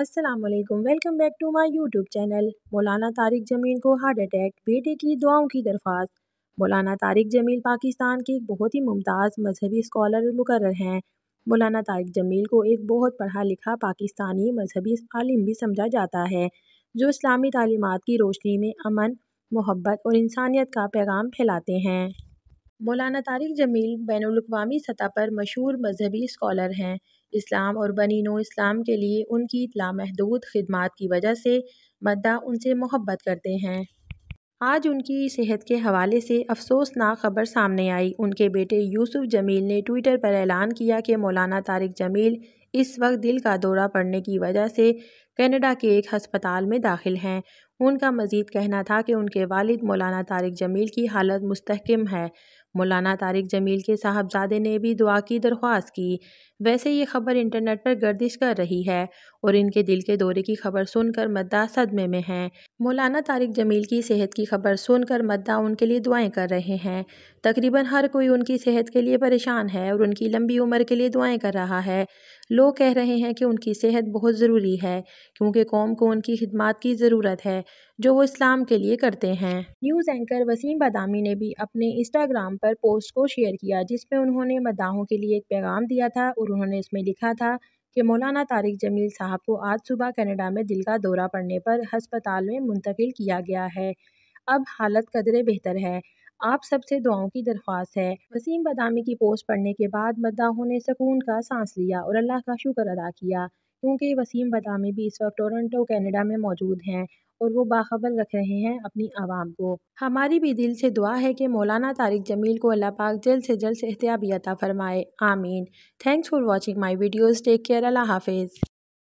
अस्सलाम वालेकुम welcome back to my YouTube channel Maulana Tariq Jameel को हार्ट अटैक बेटे की दुआओं की दरख्वास्त मौलाना तारिक जमील पाकिस्तान के एक बहुत ही मुमताज़ मजहबी स्कॉलर मुकर हैं मौलाना तारिक जमील को एक बहुत पढ़ा लिखा पाकिस्तानी मजहबी आलिम भी समझा जाता है जो इस्लामी तलीमत की रोशनी में अमन मोहब्बत और इंसानियत का पैगाम फैलाते हैं मौलाना तारिक जमील बैन अवी सतह पर मशहूर मजहबी स्कॉलर हैं इस्लाम और बनीनो इस्लाम के लिए उनकी लामहदूद खिदमत की वजह से मद्दा उनसे मोहब्बत करते हैं आज उनकी सेहत के हवाले से अफसोसनाक खबर सामने आई उनके बेटे यूसुफ जमील ने ट्विटर पर ऐलान किया कि मौलाना तारिक जमील इस वक्त दिल का दौरा पड़ने की वजह से कनाडा के एक हस्पताल में दाखिल हैं उनका मजीद कहना था कि उनके वालिद मौलाना तारिक जमील की हालत मुस्तकम है मौलाना तारिक जमील के साहबजादे ने भी दुआ की दरख्वास्त की वैसे ये खबर इंटरनेट पर गर्दिश कर रही है और इनके दिल के दौरे की खबर सुनकर मद्दा सदमे में हैं मौलाना तारिक जमील की सेहत की खबर सुनकर मद्दा उनके लिए दुआएं कर रहे हैं तकरीबन हर कोई उनकी सेहत के लिए परेशान है और उनकी लंबी उम्र के लिए दुआएं कर रहा है लोग कह रहे हैं कि उनकी सेहत बहुत ज़रूरी है क्योंकि कौम को उनकी खिदमत की ज़रूरत है जो वो इस्लाम के लिए करते हैं न्यूज़ एंकर वसीम बदामी ने भी अपने इंस्टाग्राम पर पोस्ट को शेयर किया जिसमें उन्होंने मदाहों के लिए एक पैगाम दिया था और उन्होंने इसमें लिखा था कि मौलाना तारिक जमील साहब को आज सुबह कनाडा में दिल का दौरा पड़ने पर हस्पताल में मुंतकिल किया गया है अब हालत कदरे बेहतर है आप सबसे दुआओं की दरख्वास्त है वसीम बदामी की पोस्ट पढ़ने के बाद मद्दाहों ने सुकून का सांस लिया और अल्लाह का शुक्र अदा किया क्योंकि वसीम बदामी भी इस वक्त टोरंटो कैनेडा में मौजूद हैं और वो बाखबर रख रहे हैं अपनी आवाम को हमारी भी दिल से दुआ है कि मौलाना तारिक जमील को अल्लाह पाक जल्द से जल्द एहतियाबी अता फरमाए आमीन thanks for watching my videos take care Allah हाफिज़